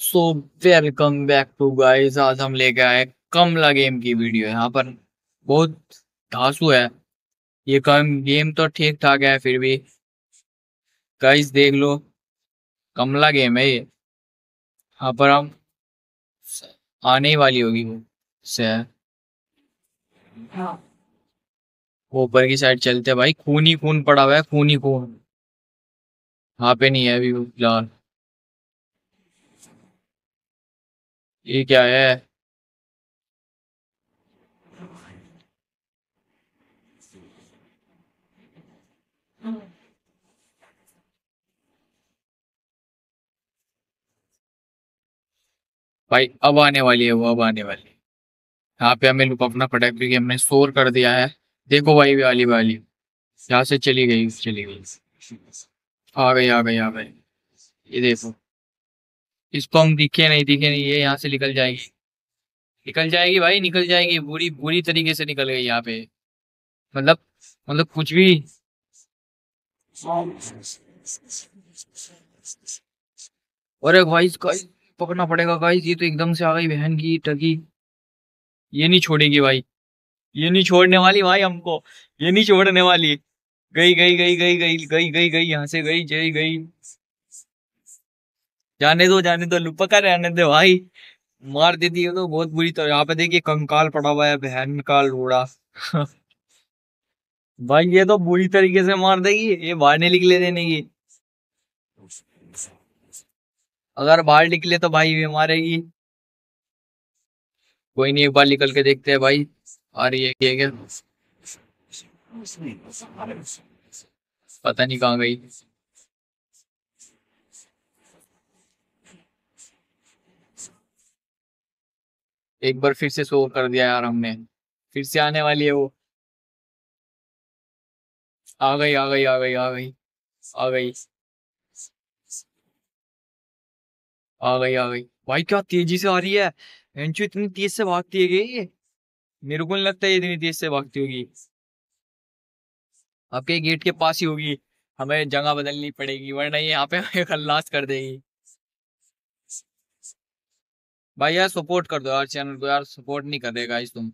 So welcome back to guys आज हम लेके आए कमला गेम की वीडियो यहाँ पर बहुत धासू है ये कम गेम तो ठीक ठाक है फिर भी गाइस देख लो कमला गेम है ये यहाँ पर हम आने वाली होगी वो हाँ। ऊपर की साइड चलते भाई खून ही खून पड़ा हुआ है खून ही खून यहाँ पे नहीं है अभी फिलहाल ये क्या है भाई अब आने वाली है वो अब आने वाली है यहाँ पे हमें लुक अपना प्रोडक्ट भी हमने स्टोर कर दिया है देखो भाई वाली वाली यहाँ से चली गई चली गई आ गई आ गई आ गई ये देखो इसको हम दिखे नहीं दिखे नहीं ये यहाँ से निकल जाएगी निकल जाएगी भाई निकल जाएगी बुरी बुरी तरीके से निकल गई यहाँ पे मतलब मतलब कुछ भी अरे गाइस गाइस पकड़ना पड़ेगा गाइस ये तो एकदम से आ गई बहन की टगी ये नहीं छोड़ेगी भाई ये नहीं छोड़ने वाली भाई हमको ये नहीं छोड़ने वाली गई गई गई गई गई गई गई गई यहाँ से गई जय गई जाने दो जाने दो लुपका रहने दो भाई मार देती है तो बहुत बुरी तो यहाँ पे देखिए कंकाल पड़ा हुआ है बहन का लोड़ा भाई ये तो बुरी तरीके से मार देगी ये बाहर नहीं निकले देने की अगर बाहर निकले तो भाई ये मारेगी कोई नहीं एक बार निकल के देखते हैं भाई और ये क्या क्या पता नहीं कहाँ गई एक बार फिर से शो कर दिया यार हमने फिर से आने वाली है वो आ गई आ गई आ गई आ गई आ गई आ गई आ गई भाई क्या तेजी से आ रही है एंचू इतनी तेज से भागती है ये मेरे को नहीं लगता है इतनी तेज से भागती होगी आपके गेट के पास ही होगी हमें जगह बदलनी पड़ेगी वरना ये यहाँ पे हमें खल्लास कर देगी भाई यार सपोर्ट कर दो यार चैनल को यार सपोर्ट नहीं कर रहे गाइस तुम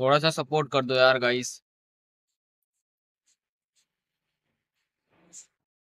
थोड़ा सा सपोर्ट कर दो यार गाइस